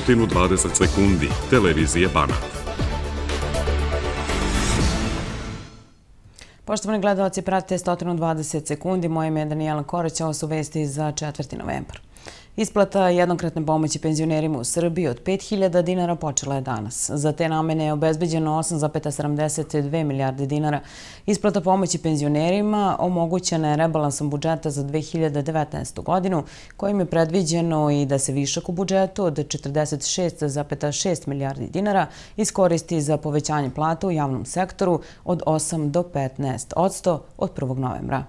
120 sekundi. Televizije Banat. Poštovani gledalci, pratite 120 sekundi. Moje ime je Danijela Koreć, ovo su vesti za 4. novembar. Isplata jednokratne pomoći penzionerima u Srbiji od 5000 dinara počela je danas. Za te namene je obezbeđeno 8,72 milijarde dinara. Isplata pomoći penzionerima omogućena je rebalansom budžeta za 2019. godinu, kojim je predviđeno i da se višak u budžetu od 46,6 milijardi dinara iskoristi za povećanje plata u javnom sektoru od 8 do 15 odsto od 1. novembra.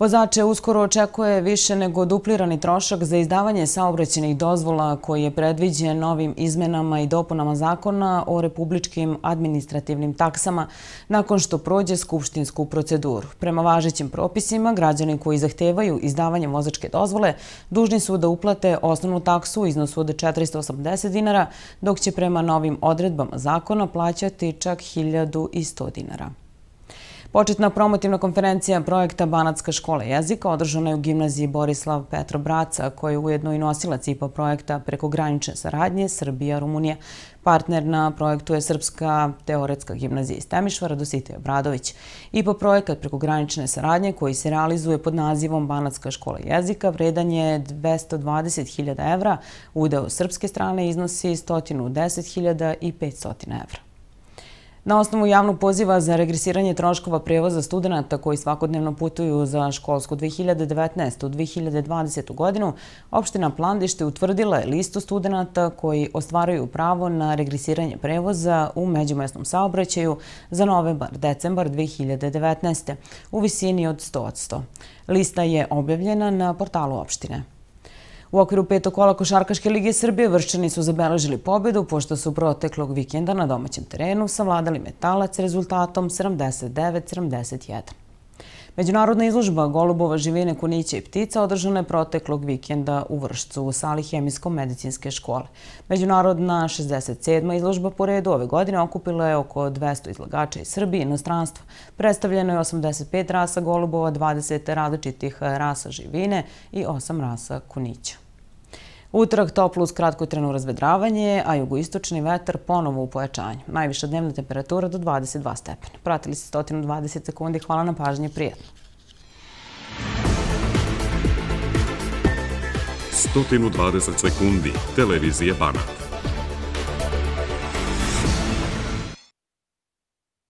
Vozače uskoro očekuje više nego duplirani trošak za izdavanje saobraćenih dozvola koji je predviđen novim izmenama i dopunama zakona o republičkim administrativnim taksama nakon što prođe skupštinsku proceduru. Prema važećim propisima, građani koji zahtevaju izdavanje vozačke dozvole dužni su da uplate osnovnu taksu u iznosu od 480 dinara, dok će prema novim odredbama zakona plaćati čak 1100 dinara. Početna promotivna konferencija projekta Banatska škola jezika održana je u gimnaziji Borislav Petro Braca, koji je ujedno i nosilac IPA projekta prekogranične saradnje Srbija-Rumunija. Partner na projektu je Srpska teoretska gimnazija iz Temišvara, Dositej Obradović. IPA projekat prekogranične saradnje, koji se realizuje pod nazivom Banatska škola jezika, vredan je 220.000 evra, udeo srpske strane iznosi 110.500 evra. Na osnovu javnog poziva za regresiranje troškova prevoza studenta koji svakodnevno putuju za školsku 2019. u 2020. godinu, opština Plandište utvrdila je listu studenta koji ostvaraju pravo na regresiranje prevoza u međumesnom saobraćaju za novembar-decembar 2019. u visini od 100%. Lista je objavljena na portalu opštine. U okviru petokola Košarkaške lige Srbije vršćani su zabeležili pobedu pošto su proteklog vikenda na domaćem terenu savladali metalac rezultatom 79-71. Međunarodna izlužba golubova živine kuniće i ptica održana je proteklog vikenda u vršcu u sali Hemijsko-medicinske škole. Međunarodna 67. izlužba po redu ove godine okupila je oko 200 izlagača iz Srbije i inostranstva. Predstavljeno je 85 rasa golubova, 20 različitih rasa živine i 8 rasa kunića. Utrok toplo uz kratko trenu razvedravanje, a jugoistočni vetar ponovo u pojačanju. Najviša dnevna temperatura do 22 stepena. Pratili ste 120 sekundi. Hvala na pažnje. Prijetno. 120 sekundi. Televizije Banat.